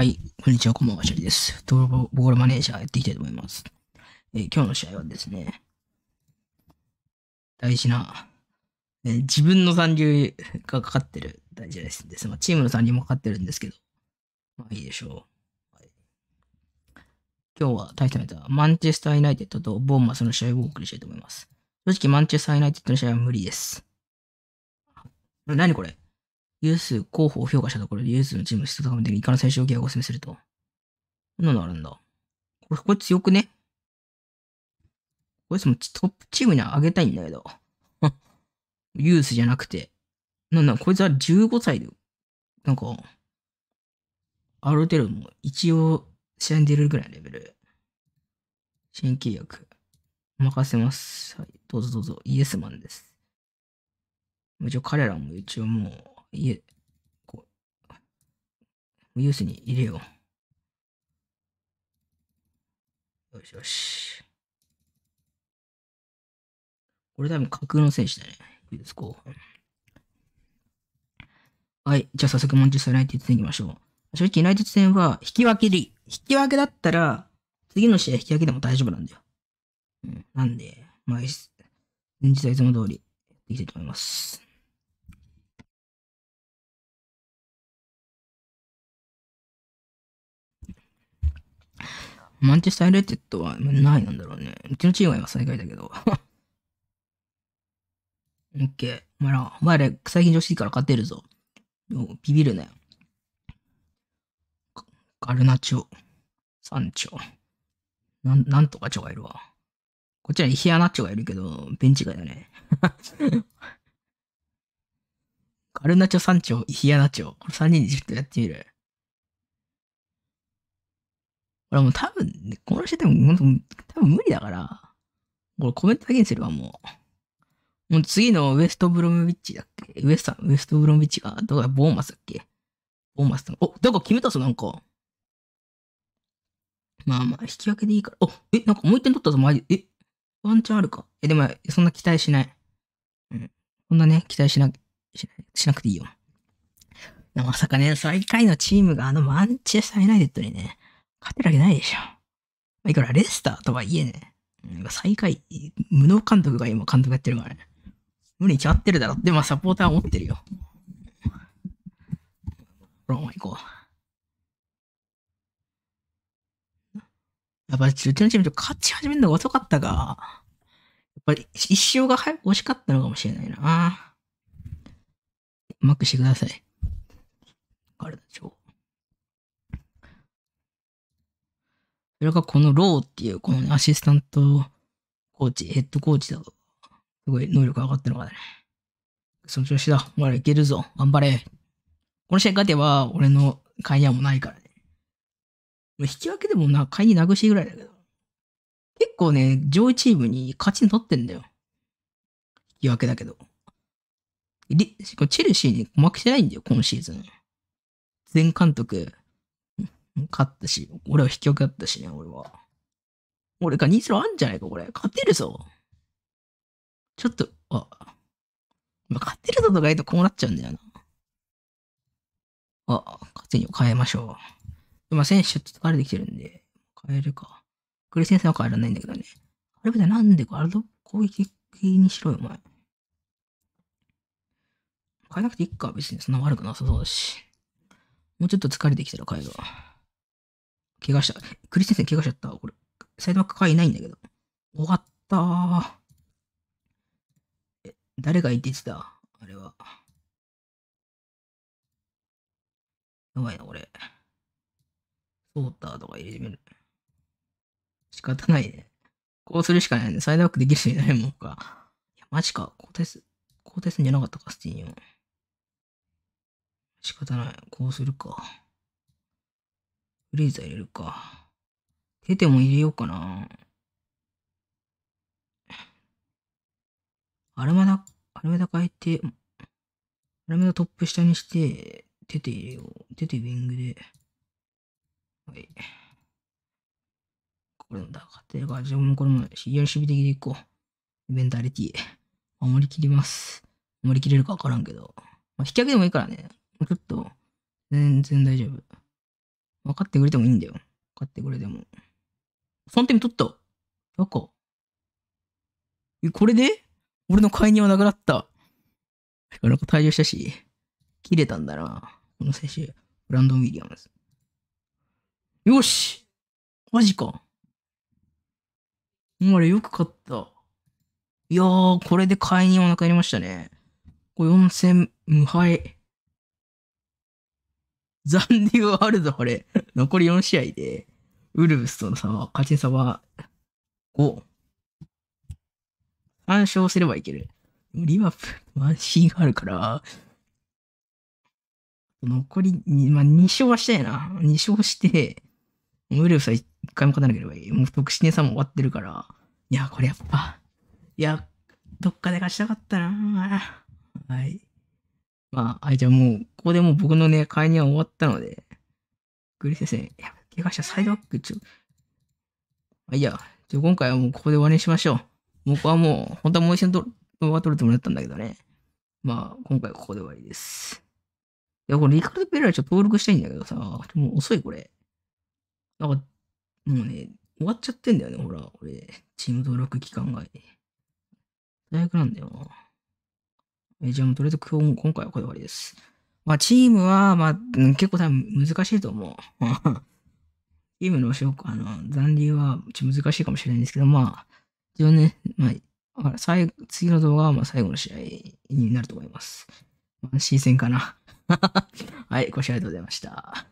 はい、こんにちは、こんばんは、シャリです。トロボボールマネージャーやっていきたいと思います。えー、今日の試合はですね、大事な、えー、自分の残留がかかってる大事なレッです。まあ、チームの残留もかかってるんですけど、まあいいでしょう。はい、今日は大したメタ、マンチェスター・ユナイテッドとボーマスの試合をお送りしたいと思います。正直、マンチェスター・ユナイテッドの試合は無理です。何これユース候補を評価したところで、ユースのチームの質高めて、いかの最小限をお勧めすると。こんなのあるんだ。これ、これ強くねこいつもトップチームに上げたいんだけど。ユースじゃなくて。なんだ、こいつは15歳で、なんか、ある程度も一応試合に出れるぐらいのレベル。新契約。任せます。はい。どうぞどうぞ。イエスマンです。一応彼らも一応もういえ、こう、ユースに入れよう。よしよし。これ多分架空の選手だね。ユース後半。はい。じゃあ早速モンチュスター・ナイテッド戦行きましょう。正直ナイテッド戦は引き分けで引き分けだったら、次の試合引き分けでも大丈夫なんだよ。うん。なんで、まあ、前日はいつも通りやていきたいと思います。マンチェスター・ユナイテッドはないなんだろうね。うちのチームは最下位だけど。オッケー。お前ら、お前ら最近女子から勝てるぞ。ビビるなよ。ガルナチョ、サンチョ、なん、なんとかチョがいるわ。こっちはイヒアナッチョがいるけど、ベンチ外だね。ガルナチョ、サンチョ、イヒアナッチョ。これ3人でちょっとやってみる。俺もう多分、この人でも本当、多分無理だから、俺コメントだけにするわ、もう。もう次のウエストブロムビッチだっけウエスト、ウエストブロムビッチが、どこだ、ボーマスだっけボーマスだ。お、どこ決めたぞ、なんか。まあまあ、引き分けでいいから。お、え、なんかもう一点取ったぞ、マジ。え、ワンチャンあるか。え、でも、そんな期待しない。うん。そんなね、期待しな、しなしなくていいよ。まさかね、最下位のチームがあのマンチェスター・ユナイテッドにね、勝てるわけないでしょ。まあ、いくらレスターとはいえね、最下位、無能監督が今監督やってるからね。無理に決まってるだろって、まあサポーターはってるよ。ほら、お前行こう。やっぱうちのチームと勝ち始めるのが遅かったか。やっぱり一生が早く惜しかったのかもしれないな。うまくしてください。それがこのローっていう、この、アシスタントコーチ、ヘッドコーチだと、すごい能力上がってるのかね。その調子だ。ほら、いけるぞ。頑張れ。この試合勝てば、俺の会話もないからね。引き分けでもな、会議なくしぐらいだけど。結構ね、上位チームに勝ちに取ってんだよ。引き分けだけど。リチェルシーに負けてないんだよ、今シーズン。前監督、勝ったし、俺は引き分けだったしね、俺は。俺が2-0あんじゃないか、これ。勝てるぞ。ちょっと、あ、まあ、勝てるぞとか言うとこうなっちゃうんだよな。あ、勝手に変えましょう。今、選手ちょっと疲れてきてるんで、変えるか。クリセンスは変えられないんだけどね。あれみたいなんでガルド攻撃的にしろよ、お前。変えなくていいか、別にそんな悪くなさそうだし。もうちょっと疲れてきたら変えるわ。怪我した。クリス先生怪我しちゃった。これ、サイドバックかいないんだけど。終わったー。え、誰が言ってたあれは。やばいな、これ。ソーターとか入れてみる。仕方ないね。こうするしかないね。サイドバックできる人いないもんか。いや、マジか。交代す、交代すんじゃなかったか、スティーニョン。仕方ない。こうするか。フリーザ入れるか。テテも入れようかな。アルマダ、アルメダ変えて、アルメダトップ下にして、テテ入れよう。テテウィングで。はい。これだ、勝てかじ自分もこれも非常に守備的でいこう。イベンタリティ。守りきります。守りきれるかわからんけど。まあ、引き上げでもいいからね。ちょっと、全然大丈夫。分かってくれてもいいんだよ。分かってくれても。3点取った。なんか。え、これで俺の介入はなくなった。なんか退場したし、切れたんだな。この選手、ブランドン・ウィリアムズ。よしマジか。あれ、よく勝った。いやー、これで介入はなくなりましたね。これ4戦無敗。残留はあるぞ、これ。残り4試合で、ウルブスとの差は、勝ち差は5。3勝すればいける。リバプワンシーンがあるから、残り2、まあ、2勝はしたいな。2勝して、ウルブスは1回も勝たなければいい。もう特殊点差も終わってるから。いや、これやっぱ、いや、どっかで勝ちたかったな。はい。まあ、あいゃあもう、ここでもう僕のね、会入は終わったので、グリセ先生、いや、怪我したサイドバック、ちょ、あ、いや、ちょ、今回はもうここで終わりにしましょう。僕はもう、本当はもう一に動画撮れてもらったんだけどね。まあ、今回はここで終わりです。いや、これ、リカルド・ペレラちょっと登録したいんだけどさ、もう遅い、これ。なんか、もうね、終わっちゃってんだよね、ほら、俺、チーム登録期間が。大学なんだよな。じゃあもうとりあえず今回はこれで終わりです。まあチームは、まあ結構多分難しいと思う。チームのあの残留はちょっと難しいかもしれないんですけど、まあ、一応ね、まあ、最次の動画はまあ最後の試合になると思います。まあ、戦かな。はい、ご視聴ありがとうございました。